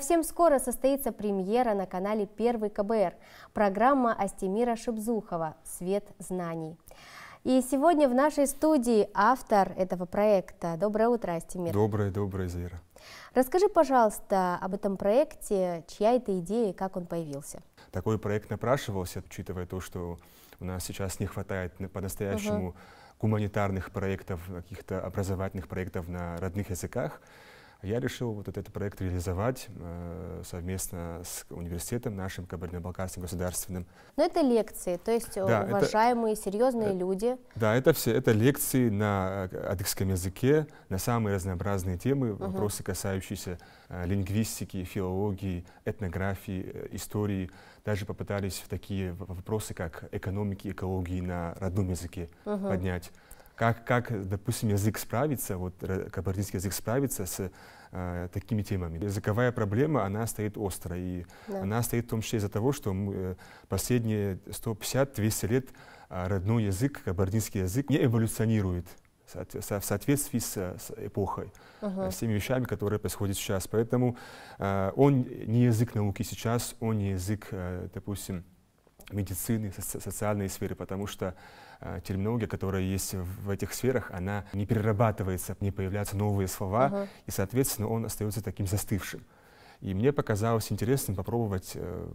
Совсем скоро состоится премьера на канале «Первый КБР» программа Астемира Шибзухова «Свет знаний». И сегодня в нашей студии автор этого проекта. Доброе утро, Астемир. Доброе, доброе, Зира. Расскажи, пожалуйста, об этом проекте, чья это идея и как он появился. Такой проект напрашивался, учитывая то, что у нас сейчас не хватает по-настоящему угу. гуманитарных проектов, каких-то образовательных проектов на родных языках я решил вот этот проект реализовать э, совместно с университетом нашим Кабардино-Балкарским государственным. Но это лекции, то есть э, да, уважаемые, это, серьезные э, люди. Да, это все, это лекции на э, адыгском языке, на самые разнообразные темы, угу. вопросы, касающиеся э, лингвистики, филологии, этнографии, э, истории. Даже попытались в такие вопросы, как экономики, экологии на родном языке угу. поднять как, как, допустим, язык справится, вот кабардинский язык справится с э, такими темами. Языковая проблема, она стоит остро, и да. она стоит в том числе из-за того, что мы, э, последние 150-200 лет э, родной язык, кабардинский язык, не эволюционирует в соответствии с, с эпохой, uh с теми вещами, которые происходят сейчас. Поэтому э, он не язык науки сейчас, он не язык, э, допустим, медицины, со социальной сферы, потому что э, терминология, которая есть в этих сферах, она не перерабатывается, не появляются новые слова, uh -huh. и, соответственно, он остается таким застывшим. И мне показалось интересным попробовать э,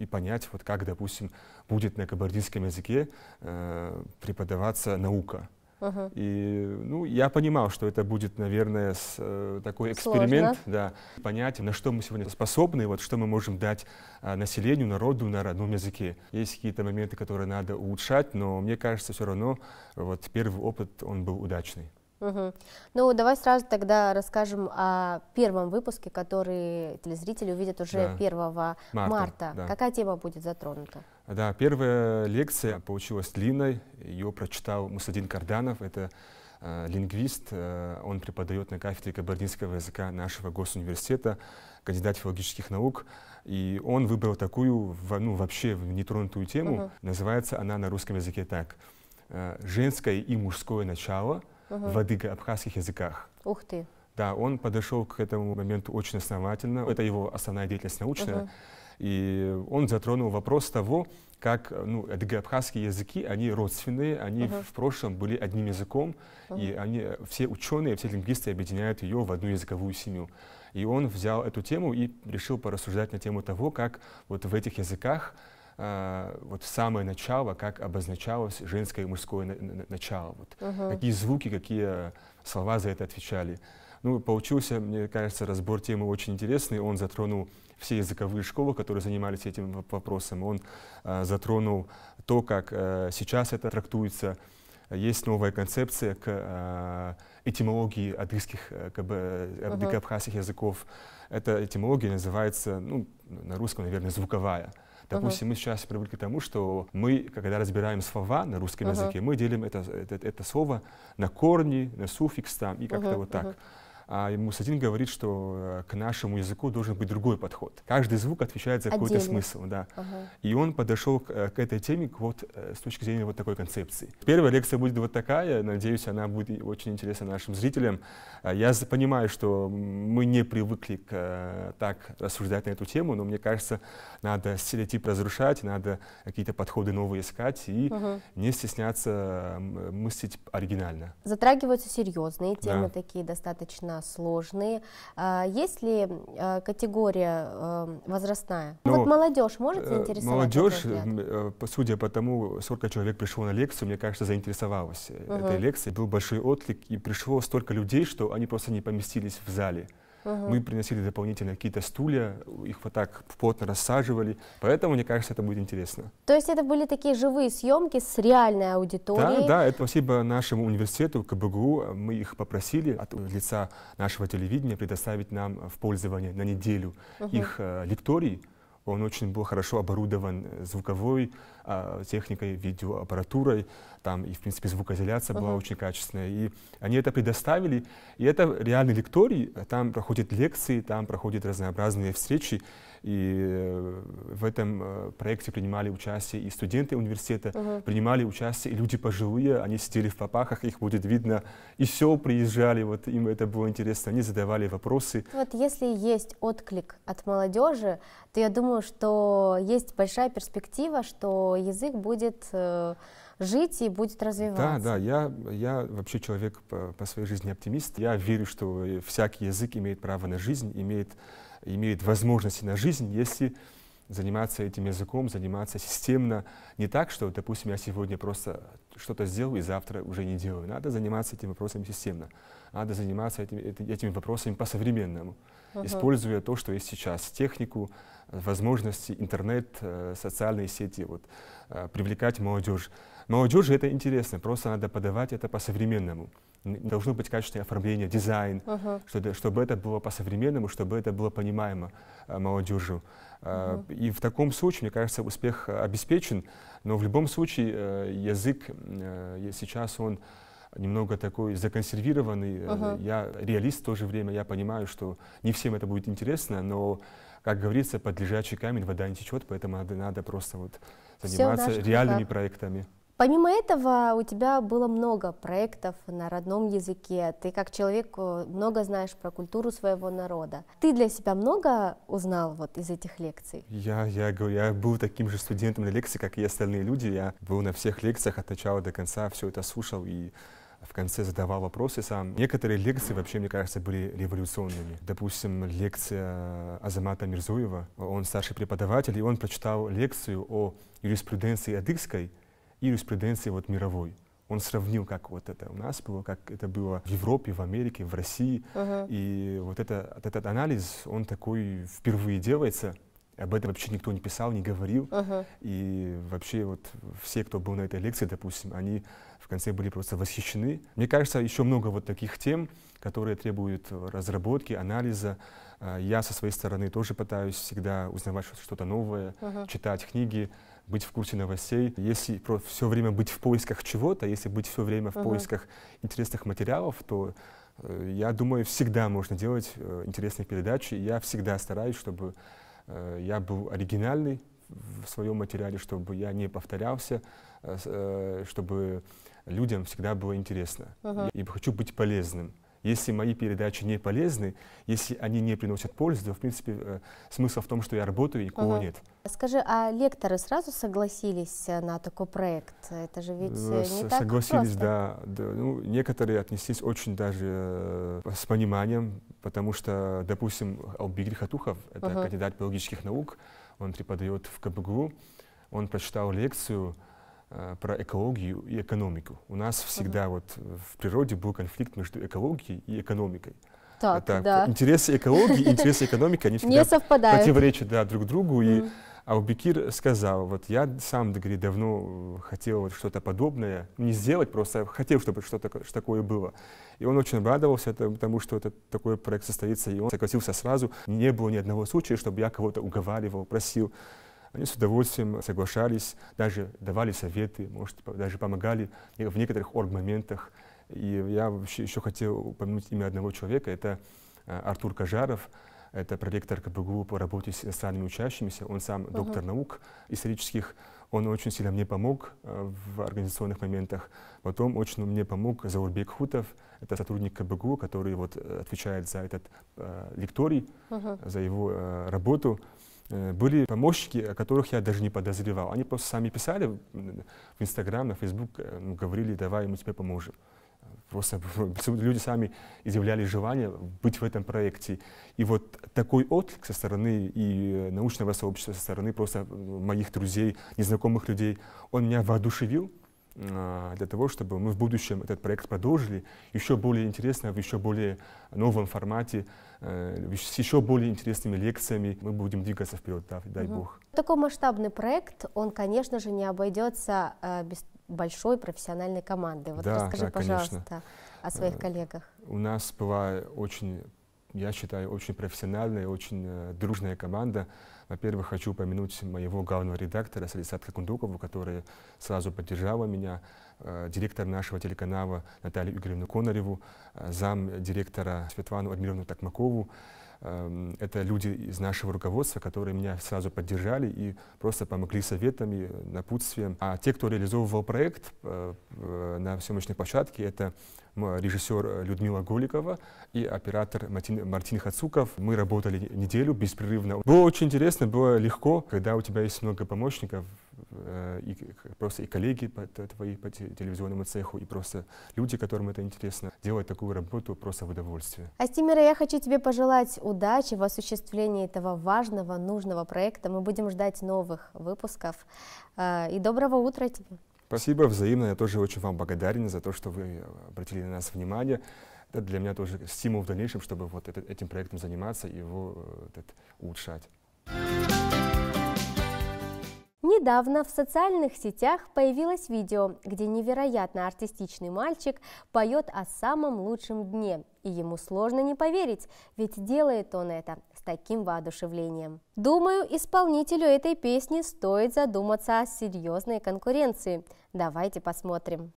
и понять, вот как, допустим, будет на кабардинском языке э, преподаваться наука. Угу. И ну, я понимал, что это будет, наверное, с, э, такой эксперимент, Сложно. да, понять, на что мы сегодня способны, вот что мы можем дать э, населению, народу на родном языке. Есть какие-то моменты, которые надо улучшать, но мне кажется, все равно вот первый опыт он был удачный. Угу. Ну, давай сразу тогда расскажем о первом выпуске, который телезрители увидят уже да. 1 марта. марта. Да. Какая тема будет затронута? Да, первая лекция получилась длинной. Ее прочитал Мусадин Карданов. Это э, лингвист. Э, он преподает на кафедре кабардинского языка нашего госуниверситета, кандидат филологических наук. И он выбрал такую, ну, вообще нетронутую тему. Uh -huh. Называется она на русском языке так. Э, «Женское и мужское начало uh -huh. в адыго-абхазских языках». Ух ты! Да, он подошел к этому моменту очень основательно. Это его основная деятельность научная. Uh -huh. И он затронул вопрос того, как ну, адыго-абхазские языки, они родственные, они uh-huh. в прошлом были одним языком, uh-huh. и они, все ученые, все лингвисты объединяют ее в одну языковую семью. И он взял эту тему и решил порассуждать на тему того, как вот в этих языках а, вот самое начало, как обозначалось женское и мужское на на начало. Вот. Uh -huh. Какие звуки, какие слова за это отвечали. Ну, получился, мне кажется, разбор темы очень интересный. Он затронул все языковые школы, которые занимались этим вопросом. Он э, затронул то, как э, сейчас это трактуется. Есть новая концепция к а, э, этимологии адыгских, как бы, адыго языков. Эта этимология называется, ну, на русском, наверное, звуковая. Допустим, uh мы сейчас привыкли к тому, что мы, когда разбираем слова на русском uh языке, мы делим это, это, это слово на корни, на суффикс там и как-то uh вот так. uh а Мусадин говорит, что э, к нашему языку должен быть другой подход. Каждый звук отвечает за какой-то смысл. Да. Ага. И он подошел к, э, к этой теме вот, э, с точки зрения вот такой концепции. Первая лекция будет вот такая. Надеюсь, она будет очень интересна нашим зрителям. Я понимаю, что мы не привыкли к, так рассуждать на эту тему, но мне кажется, надо стереотип разрушать, надо какие-то подходы новые искать и угу. не стесняться мыслить оригинально. Затрагиваются серьезные темы, да. такие достаточно сложные. А, есть ли а, категория э, возрастная? Но ну, ну, вот молодежь может э, заинтересоваться? Молодежь, э, судя по тому, сколько человек пришло на лекцию, мне кажется, заинтересовалась угу. этой лекцией. Был большой отклик, и пришло столько людей, что они просто не поместились в зале. Угу. Мы приносили дополнительно какие-то стулья, их вот так плотно рассаживали. Поэтому, мне кажется, это будет интересно. То есть это были такие живые съемки с реальной аудиторией? Да, да, это спасибо нашему университету, КБГУ. Мы их попросили от лица нашего телевидения предоставить нам в пользование на неделю угу. их э, лекторий он очень был хорошо оборудован звуковой э, техникой, видеоаппаратурой там и, в принципе, звукоизоляция была uh-huh. очень качественная. И они это предоставили, и это реальный лекторий, там проходят лекции, там проходят разнообразные встречи, и э, в этом э, проекте принимали участие и студенты университета, uh-huh. принимали участие и люди пожилые, они сидели в папахах, их будет видно, и все приезжали, вот им это было интересно, они задавали вопросы. Вот если есть отклик от молодежи, то я думаю, что есть большая перспектива, что язык будет э, жить и будет развиваться. Да, да, я, я вообще человек по, по своей жизни оптимист. Я верю, что всякий язык имеет право на жизнь, имеет, имеет возможности на жизнь, если заниматься этим языком, заниматься системно. Не так, что, допустим, я сегодня просто что-то сделал и завтра уже не делаю. Надо заниматься этим вопросом системно. Надо заниматься этими, этими вопросами по-современному, uh-huh. используя то, что есть сейчас. Технику, возможности, интернет, э, социальные сети, вот, э, привлекать молодежь. Молодежи это интересно, просто надо подавать это по-современному. Должно быть качественное оформление, дизайн, uh-huh. чтобы, чтобы это было по-современному, чтобы это было понимаемо э, молодежью. Uh-huh. Э, и в таком случае, мне кажется, успех обеспечен, но в любом случае э, язык сейчас он немного такой законсервированный. Uh-huh. Я реалист в то же время, я понимаю, что не всем это будет интересно, но, как говорится, под лежачий камень вода не течет, поэтому надо, надо просто вот заниматься реальными руках. проектами. Помимо этого, у тебя было много проектов на родном языке. Ты как человек э, много знаешь про культуру своего народа. Ты для себя много узнал вот из этих лекций? Я, я говорю, я был таким же студентом на лекции, как и остальные люди. Я был на всех лекциях от начала до конца, все это слушал и в конце задавал вопросы сам. Некоторые лекции вообще, мне кажется, были революционными. Допустим, лекция Азамата Мирзуева. Он старший преподаватель, и он прочитал лекцию о юриспруденции адыгской, юриспруденции вот мировой. Он сравнил, как вот это у нас было, как это было в Европе, в Америке, в России. Uh-huh. И вот это, этот анализ, он такой впервые делается. Об этом вообще никто не писал, не говорил. Uh-huh. И вообще вот все, кто был на этой лекции, допустим, они в конце были просто восхищены. Мне кажется, еще много вот таких тем, которые требуют разработки, анализа. А я со своей стороны тоже пытаюсь всегда узнавать что-то новое, uh-huh. читать книги быть в курсе новостей, если все время быть в поисках чего-то, если быть все время в угу. поисках интересных материалов, то э, я думаю, всегда можно делать э, интересные передачи. Я всегда стараюсь, чтобы э, я был оригинальный в своем материале, чтобы я не повторялся, э, э чтобы людям всегда было интересно. Угу. Я хочу быть полезным. Если мои передачи не полезны, если они не приносят пользы, то, в принципе, э, смысл в том, что я работаю, и никого угу. нет. Скажи, а лекторы сразу согласились э, на такой проект? Это же ведь э, С не так Согласились, просто. да. да. Ну, некоторые отнеслись очень даже э, с пониманием, потому что, допустим, Албигри Хатухов, это угу. кандидат биологических наук, он преподает в КБГУ, он прочитал лекцию, Э, про экологию и экономику. У нас всегда угу. вот в природе был конфликт между экологией и экономикой. Так, Это да. Интересы экологии и интересы экономики, они всегда Не совпадают. противоречат да, друг другу. Mm. И Аубекир сказал, вот я сам, говорит, давно э, хотел вот что-то подобное, ну, не сделать, просто хотел, чтобы что-то что такое было. И он очень радовался тому, что этот такой проект состоится, и он согласился сразу. Не было ни одного случая, чтобы я кого-то уговаривал, просил. Они с удовольствием соглашались, даже давали советы, может, даже помогали в некоторых орг-моментах. И я вообще еще хотел упомянуть имя одного человека, это э, Артур Кажаров, это проректор КБГУ по работе с иностранными учащимися, он сам uh-huh. доктор наук исторических, он очень сильно мне помог э, в организационных моментах. Потом очень мне помог Заурбек Хутов, это сотрудник КБГУ, который вот э, отвечает за этот э, лекторий, uh-huh. за его э, работу. Э, были помощники, о которых я даже не подозревал. Они просто сами писали в Инстаграм, на Фейсбук, э, ну, говорили, давай мы тебе поможем. Просто люди сами изъявляли желание быть в этом проекте. И вот такой отклик со стороны и э, научного сообщества, со стороны просто моих друзей, незнакомых людей, он меня воодушевил, а, для того, чтобы мы в будущем этот проект продолжили еще более интересно, в еще более новом формате, э, с еще более интересными лекциями. Мы будем двигаться вперед, да, дай угу. бог. Такой масштабный проект, он, конечно же, не обойдется э, без большой профессиональной команды. Вот да, расскажи, да, пожалуйста, конечно. о своих э, коллегах. У нас была очень я считаю, очень профессиональная, очень э, дружная команда. Во-первых, хочу упомянуть моего главного редактора Салисатка Кундукова, который сразу поддержала меня, э, директор нашего телеканала Наталью Игоревну Конореву, э, зам директора Светлану Адмировну Такмакову, Эм, это люди из нашего руководства, которые меня сразу поддержали и просто помогли советами, напутствием. А те, кто реализовывал проект э, э, на съемочной площадке, это режиссер э, Людмила Голикова и оператор Мартин, Мартин Хацуков. Мы работали неделю беспрерывно. Было очень интересно, было легко, когда у тебя есть много помощников, Э, и просто и коллеги по, твои по телевизионному цеху, и просто люди, которым это интересно, делать такую работу просто в удовольствие. Астимира, я хочу тебе пожелать удачи в осуществлении этого важного, нужного проекта. Мы будем ждать новых выпусков. Э, и доброго утра тебе. Спасибо взаимно. Я тоже очень вам благодарен за то, что вы обратили на нас внимание. Это для меня тоже стимул в дальнейшем, чтобы вот этот, этим проектом заниматься и его э, этот, улучшать. Недавно в социальных сетях появилось видео, где невероятно артистичный мальчик поет о самом лучшем дне. И ему сложно не поверить, ведь делает он это с таким воодушевлением. Думаю, исполнителю этой песни стоит задуматься о серьезной конкуренции. Давайте посмотрим.